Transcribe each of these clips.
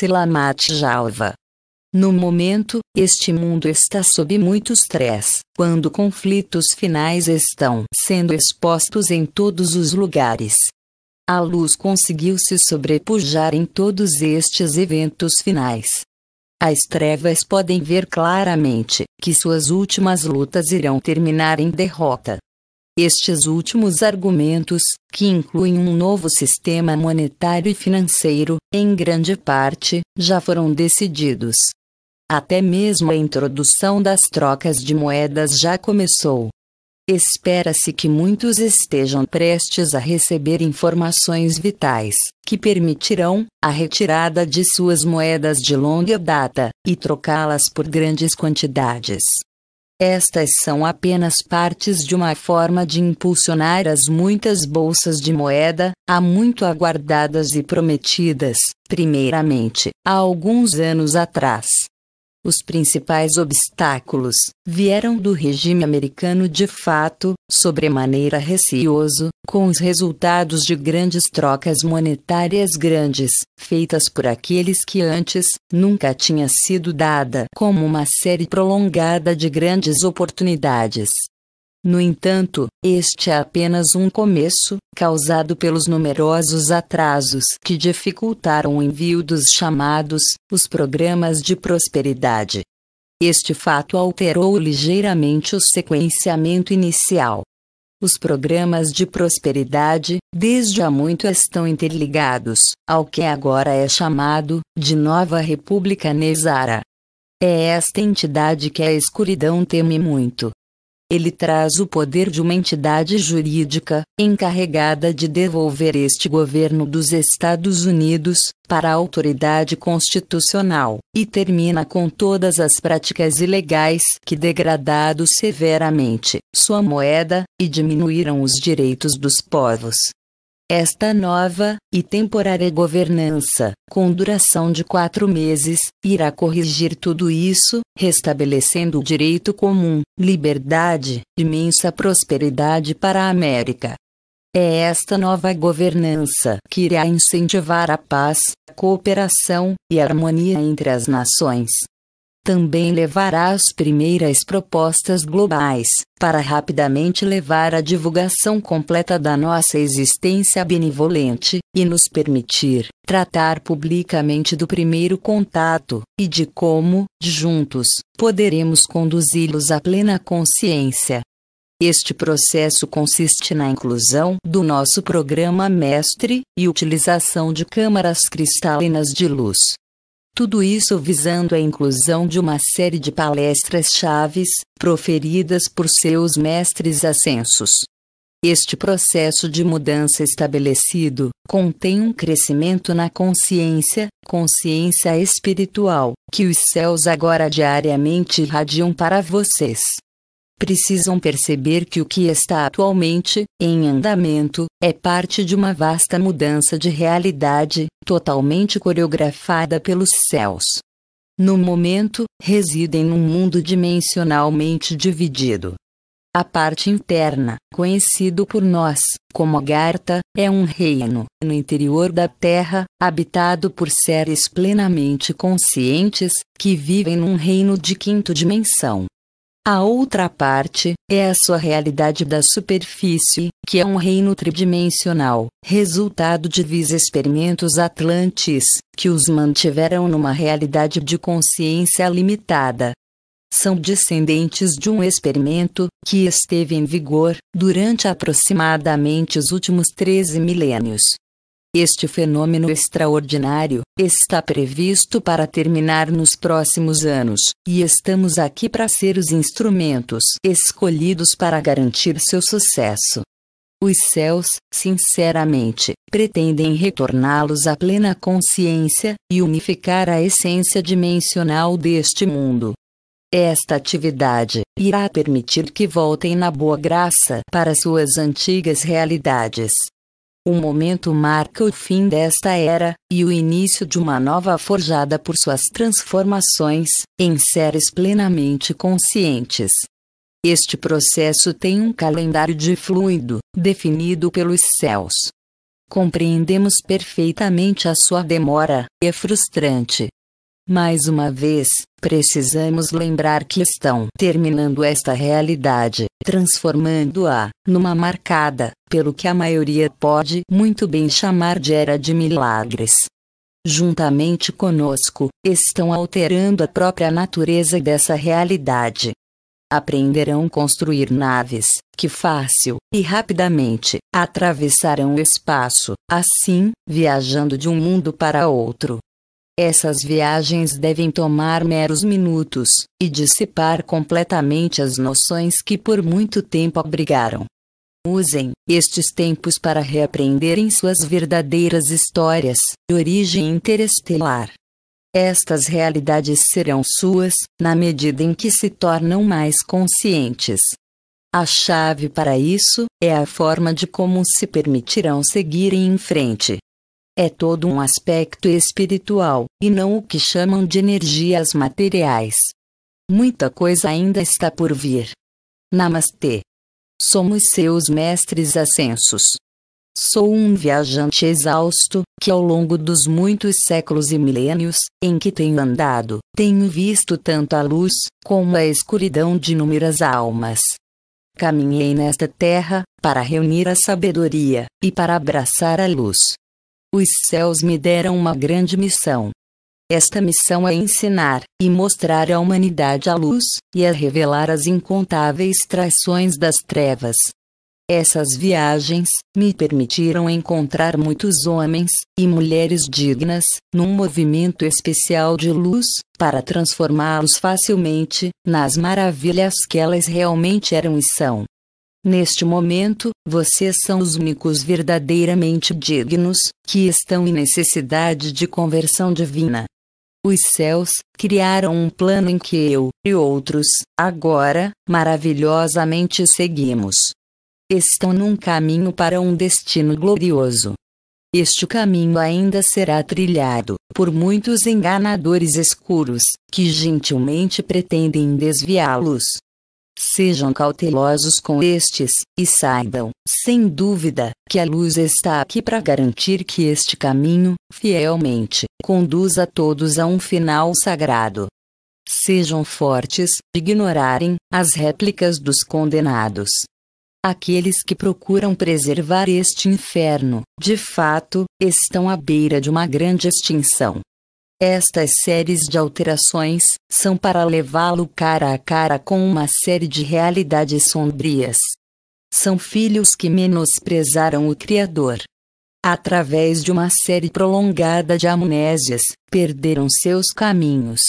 Selamat Jalva. No momento, este mundo está sob muito estresse, quando conflitos finais estão sendo expostos em todos os lugares. A luz conseguiu se sobrepujar em todos estes eventos finais. As trevas podem ver claramente que suas últimas lutas irão terminar em derrota. Estes últimos argumentos, que incluem um novo sistema monetário e financeiro, em grande parte, já foram decididos. Até mesmo a introdução das trocas de moedas já começou. Espera-se que muitos estejam prestes a receber informações vitais, que permitirão a retirada de suas moedas de longa data e trocá-las por grandes quantidades. Estas são apenas partes de uma forma de impulsionar as muitas bolsas de moeda, há muito aguardadas e prometidas, primeiramente, há alguns anos atrás. Os principais obstáculos vieram do regime americano de fato, sobremaneira receoso, com os resultados de grandes trocas monetárias grandes, feitas por aqueles que antes nunca tinha sido dada como uma série prolongada de grandes oportunidades no entanto, este é apenas um começo, causado pelos numerosos atrasos que dificultaram o envio dos chamados, os programas de prosperidade. Este fato alterou ligeiramente o sequenciamento inicial. Os programas de prosperidade, desde há muito estão interligados, ao que agora é chamado, de Nova República Nezara. É esta entidade que a escuridão teme muito. Ele traz o poder de uma entidade jurídica, encarregada de devolver este governo dos Estados Unidos, para a autoridade constitucional, e termina com todas as práticas ilegais que degradaram severamente sua moeda, e diminuíram os direitos dos povos. Esta nova e temporária governança, com duração de quatro meses, irá corrigir tudo isso, restabelecendo o direito comum, liberdade, imensa prosperidade para a América. É esta nova governança que irá incentivar a paz, a cooperação e a harmonia entre as nações também levará as primeiras propostas globais, para rapidamente levar a divulgação completa da nossa existência benevolente, e nos permitir tratar publicamente do primeiro contato, e de como, juntos, poderemos conduzi-los à plena consciência. Este processo consiste na inclusão do nosso programa mestre e utilização de câmaras cristalinas de luz, tudo isso visando a inclusão de uma série de palestras chaves, proferidas por seus mestres ascensos. Este processo de mudança estabelecido contém um crescimento na consciência, consciência espiritual, que os céus agora diariamente irradiam para vocês precisam perceber que o que está atualmente, em andamento, é parte de uma vasta mudança de realidade, totalmente coreografada pelos céus. No momento, residem num mundo dimensionalmente dividido. A parte interna, conhecido por nós como Garta, é um reino no interior da Terra, habitado por seres plenamente conscientes, que vivem num reino de quinta dimensão, a outra parte é a sua realidade da superfície, que é um reino tridimensional, resultado de vis experimentos atlantes, que os mantiveram numa realidade de consciência limitada. São descendentes de um experimento que esteve em vigor durante aproximadamente os últimos 13 milênios, este fenômeno extraordinário está previsto para terminar nos próximos anos, e estamos aqui para ser os instrumentos escolhidos para garantir seu sucesso. Os céus, sinceramente, pretendem retorná-los à plena consciência e unificar a essência dimensional deste mundo. Esta atividade irá permitir que voltem na boa graça para suas antigas realidades, o momento marca o fim desta era, e o início de uma nova forjada por suas transformações, em seres plenamente conscientes. Este processo tem um calendário de fluido, definido pelos céus. Compreendemos perfeitamente a sua demora, é frustrante. Mais uma vez, precisamos lembrar que estão terminando esta realidade, transformando-a numa marcada, pelo que a maioria pode muito bem chamar de era de milagres. Juntamente conosco, estão alterando a própria natureza dessa realidade. Aprenderão construir naves, que fácil e rapidamente atravessarão o espaço, assim, viajando de um mundo para outro, essas viagens devem tomar meros minutos, e dissipar completamente as noções que por muito tempo abrigaram. Usem estes tempos para reaprenderem suas verdadeiras histórias de origem interestelar. Estas realidades serão suas na medida em que se tornam mais conscientes. A chave para isso é a forma de como se permitirão seguir em frente é todo um aspecto espiritual, e não o que chamam de energias materiais. Muita coisa ainda está por vir. Namastê. Somos seus mestres ascensos. Sou um viajante exausto, que ao longo dos muitos séculos e milênios em que tenho andado, tenho visto tanto a luz como a escuridão de inúmeras almas. Caminhei nesta terra para reunir a sabedoria e para abraçar a luz, os céus me deram uma grande missão. Esta missão é ensinar e mostrar à humanidade a luz, e é revelar as incontáveis traições das trevas. Essas viagens me permitiram encontrar muitos homens e mulheres dignas, num movimento especial de luz, para transformá-los facilmente nas maravilhas que elas realmente eram e são. Neste momento, vocês são os únicos verdadeiramente dignos, que estão em necessidade de conversão divina. Os céus criaram um plano em que eu e outros, agora, maravilhosamente seguimos. Estão num caminho para um destino glorioso. Este caminho ainda será trilhado por muitos enganadores escuros que gentilmente pretendem desviá-los Sejam cautelosos com estes, e saibam, sem dúvida, que a luz está aqui para garantir que este caminho, fielmente, conduza todos a um final sagrado. Sejam fortes, ignorarem as réplicas dos condenados. Aqueles que procuram preservar este inferno, de fato, estão à beira de uma grande extinção. Estas séries de alterações são para levá-lo cara a cara com uma série de realidades sombrias. São filhos que menosprezaram o Criador. Através de uma série prolongada de amnésias, perderam seus caminhos.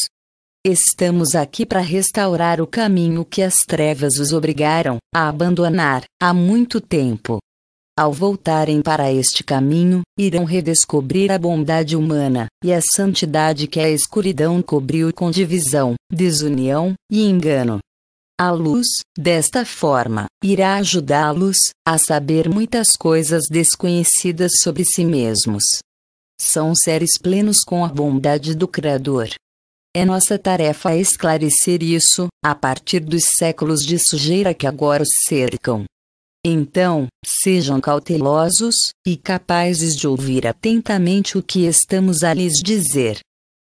Estamos aqui para restaurar o caminho que as trevas os obrigaram a abandonar há muito tempo. Ao voltarem para este caminho, irão redescobrir a bondade humana e a santidade que a escuridão cobriu com divisão, desunião e engano. A luz, desta forma, irá ajudá-los a saber muitas coisas desconhecidas sobre si mesmos. São seres plenos com a bondade do Criador. É nossa tarefa esclarecer isso, a partir dos séculos de sujeira que agora os cercam. Então, sejam cautelosos e capazes de ouvir atentamente o que estamos a lhes dizer.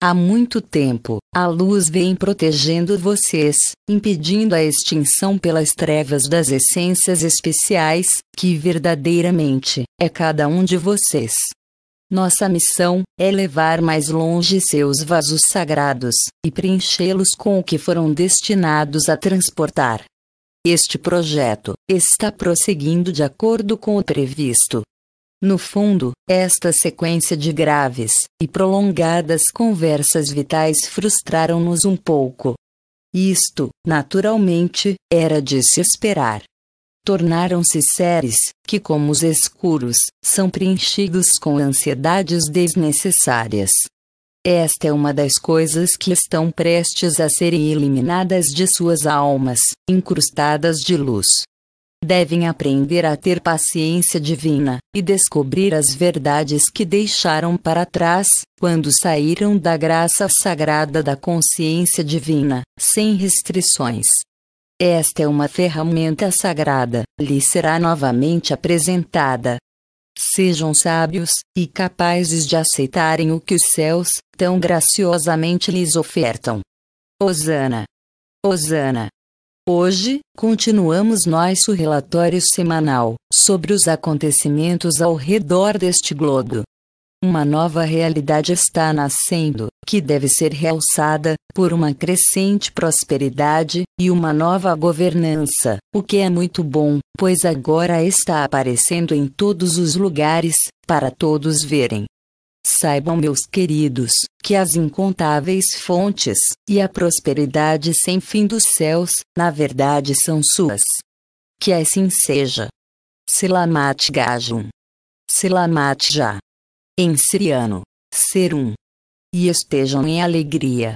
Há muito tempo, a luz vem protegendo vocês, impedindo a extinção pelas trevas das essências especiais, que verdadeiramente é cada um de vocês. Nossa missão é levar mais longe seus vasos sagrados e preenchê-los com o que foram destinados a transportar. Este projeto está prosseguindo de acordo com o previsto. No fundo, esta sequência de graves e prolongadas conversas vitais frustraram-nos um pouco. Isto, naturalmente, era de se esperar. Tornaram-se seres que, como os escuros, são preenchidos com ansiedades desnecessárias. Esta é uma das coisas que estão prestes a serem eliminadas de suas almas, incrustadas de luz. Devem aprender a ter paciência divina, e descobrir as verdades que deixaram para trás, quando saíram da graça sagrada da consciência divina, sem restrições. Esta é uma ferramenta sagrada, lhe será novamente apresentada, sejam sábios e capazes de aceitarem o que os céus tão graciosamente lhes ofertam. Osana. Osana. Hoje, continuamos nosso relatório semanal sobre os acontecimentos ao redor deste globo. Uma nova realidade está nascendo, que deve ser realçada, por uma crescente prosperidade, e uma nova governança, o que é muito bom, pois agora está aparecendo em todos os lugares, para todos verem. Saibam, meus queridos, que as incontáveis fontes e a prosperidade sem fim dos céus, na verdade, são suas. Que assim seja. Selamat Gajum. Selamat já em siriano, ser um. E estejam em alegria,